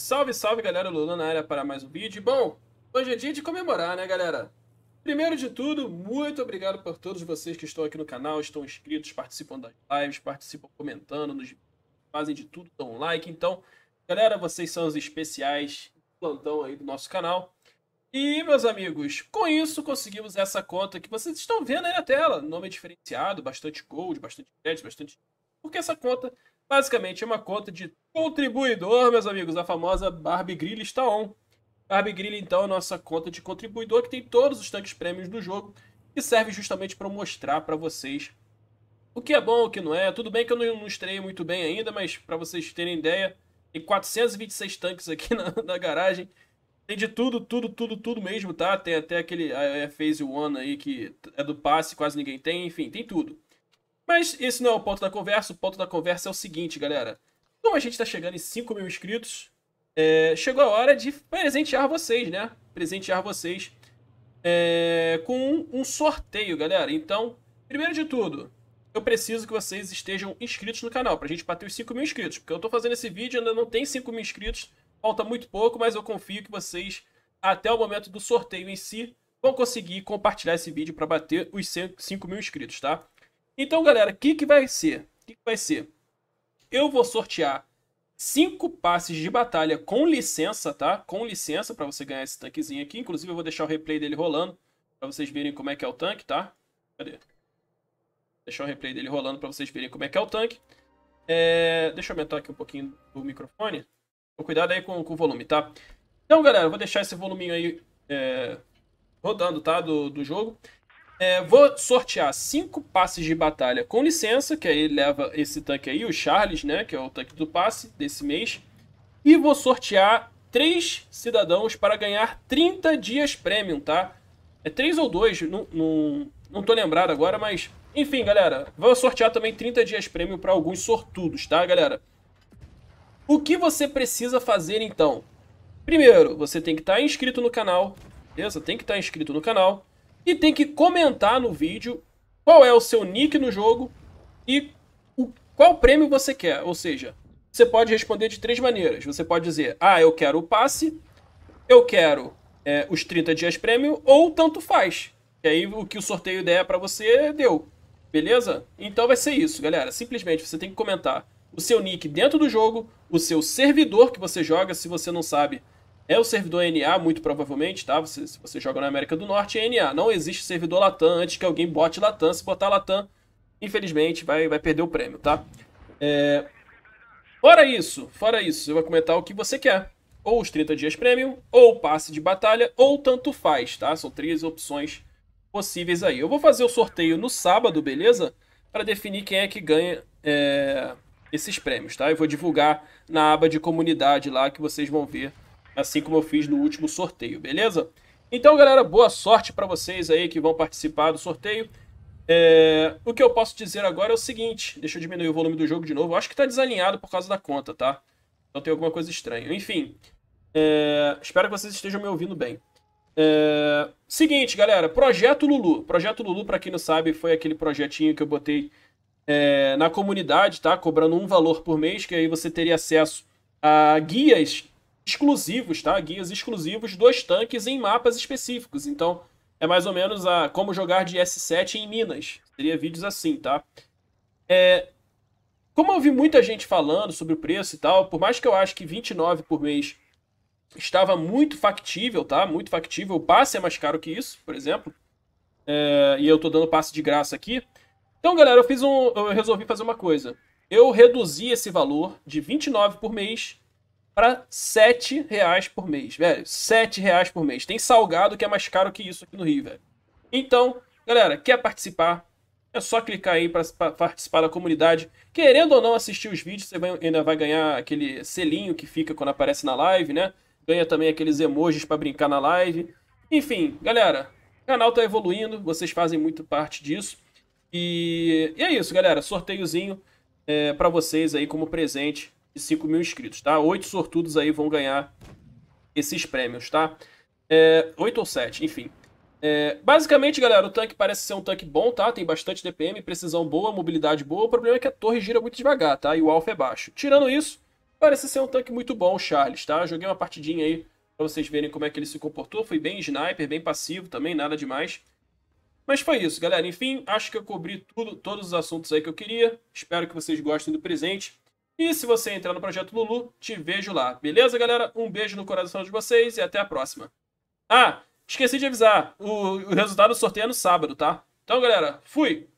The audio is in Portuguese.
Salve, salve, galera, Lula na área para mais um vídeo. Bom, hoje é dia de comemorar, né, galera? Primeiro de tudo, muito obrigado por todos vocês que estão aqui no canal, estão inscritos, participam das lives, participam comentando, nos fazem de tudo, dão um like. Então, galera, vocês são os especiais plantão aí do nosso canal. E, meus amigos, com isso conseguimos essa conta que vocês estão vendo aí na tela. Nome diferenciado, bastante gold, bastante crédito, bastante... Porque essa conta Basicamente é uma conta de contribuidor, meus amigos. A famosa Barbie Grill está on. Barbie Grill, então, é a nossa conta de contribuidor que tem todos os tanques prêmios do jogo e serve justamente para mostrar para vocês o que é bom, o que não é. Tudo bem que eu não, não estreiei muito bem ainda, mas para vocês terem ideia, tem 426 tanques aqui na, na, garagem. Tem de tudo, tudo, tudo, tudo mesmo, tá? Tem até aquele a, a Phase 1 aí que é do passe, quase ninguém tem, enfim, tem tudo. Mas esse não é o ponto da conversa. O ponto da conversa é o seguinte, galera. Como a gente está chegando em 5 mil inscritos, é, chegou a hora de presentear vocês, né? Presentear vocês é, com um sorteio, galera. Então, primeiro de tudo, eu preciso que vocês estejam inscritos no canal para a gente bater os 5 mil inscritos. Porque eu estou fazendo esse vídeo, ainda não tem 5 mil inscritos, falta muito pouco, mas eu confio que vocês, até o momento do sorteio em si, vão conseguir compartilhar esse vídeo para bater os 5 mil inscritos, tá? Então, galera, o que, que vai ser? O que, que vai ser? Eu vou sortear cinco passes de batalha com licença, tá? Com licença para você ganhar esse tanquezinho aqui. Inclusive, eu vou deixar o replay dele rolando para vocês verem como é que é o tanque, tá? Cadê? Deixar o replay dele rolando para vocês verem como é que é o tanque. É... Deixa eu aumentar aqui um pouquinho o microfone. Então, cuidado aí com, com o volume, tá? Então, galera, eu vou deixar esse voluminho aí é... rodando, tá? Do, do jogo. É, vou sortear cinco passes de batalha com licença, que aí leva esse tanque aí, o Charles, né? Que é o tanque do passe desse mês. E vou sortear três cidadãos para ganhar 30 dias premium, tá? É três ou dois, não, não, não tô lembrado agora, mas... Enfim, galera, vou sortear também 30 dias premium para alguns sortudos, tá, galera? O que você precisa fazer, então? Primeiro, você tem que estar tá inscrito no canal, beleza? Tem que estar tá inscrito no canal. E tem que comentar no vídeo qual é o seu nick no jogo e o, qual prêmio você quer. Ou seja, você pode responder de três maneiras. Você pode dizer, ah, eu quero o passe, eu quero é, os 30 dias prêmio, ou tanto faz. E aí o que o sorteio der para você, deu. Beleza? Então vai ser isso, galera. Simplesmente você tem que comentar o seu nick dentro do jogo, o seu servidor que você joga, se você não sabe é o servidor NA, muito provavelmente, tá? Você, se você joga na América do Norte, é NA. Não existe servidor Latam antes que alguém bote Latam. Se botar Latam, infelizmente, vai, vai perder o prêmio, tá? É... Fora isso, fora isso, eu vou comentar o que você quer. Ou os 30 dias prêmio, ou passe de batalha, ou tanto faz, tá? São três opções possíveis aí. Eu vou fazer o sorteio no sábado, beleza? Para definir quem é que ganha é... esses prêmios, tá? Eu vou divulgar na aba de comunidade lá que vocês vão ver assim como eu fiz no último sorteio, beleza? Então, galera, boa sorte para vocês aí que vão participar do sorteio. É... O que eu posso dizer agora é o seguinte, deixa eu diminuir o volume do jogo de novo, eu acho que está desalinhado por causa da conta, tá? Então tem alguma coisa estranha. Enfim, é... espero que vocês estejam me ouvindo bem. É... Seguinte, galera, Projeto Lulu. Projeto Lulu, para quem não sabe, foi aquele projetinho que eu botei é, na comunidade, tá? Cobrando um valor por mês, que aí você teria acesso a guias exclusivos, tá? Guias exclusivos dos tanques em mapas específicos. Então, é mais ou menos a como jogar de S7 em Minas. Seria vídeos assim, tá? É, como eu vi muita gente falando sobre o preço e tal, por mais que eu acho que 29 por mês estava muito factível, tá? Muito factível. O passe é mais caro que isso, por exemplo. É, e eu tô dando passe de graça aqui. Então, galera, eu fiz um. Eu resolvi fazer uma coisa. Eu reduzi esse valor de 29 por mês para sete reais por mês, velho. Sete reais por mês. Tem salgado que é mais caro que isso aqui no Rio, velho. Então, galera, quer participar? É só clicar aí para participar da comunidade. Querendo ou não assistir os vídeos, você vai, ainda vai ganhar aquele selinho que fica quando aparece na live, né? Ganha também aqueles emojis para brincar na live. Enfim, galera, o canal tá evoluindo, vocês fazem muito parte disso. E, e é isso, galera. Sorteiozinho é, para vocês aí como presente de 5 mil inscritos, tá? Oito sortudos aí vão ganhar esses prêmios, tá? É, 8 ou 7, enfim. É, basicamente, galera, o tanque parece ser um tanque bom, tá? Tem bastante DPM, precisão boa, mobilidade boa. O problema é que a torre gira muito devagar, tá? E o alfa é baixo. Tirando isso, parece ser um tanque muito bom o Charles, tá? Joguei uma partidinha aí pra vocês verem como é que ele se comportou. Foi bem sniper, bem passivo também, nada demais. Mas foi isso, galera. Enfim, acho que eu cobri tudo, todos os assuntos aí que eu queria. Espero que vocês gostem do presente. E se você entrar no Projeto Lulu, te vejo lá. Beleza, galera? Um beijo no coração de vocês e até a próxima. Ah, esqueci de avisar. O, o resultado do sorteio é no sábado, tá? Então, galera, fui!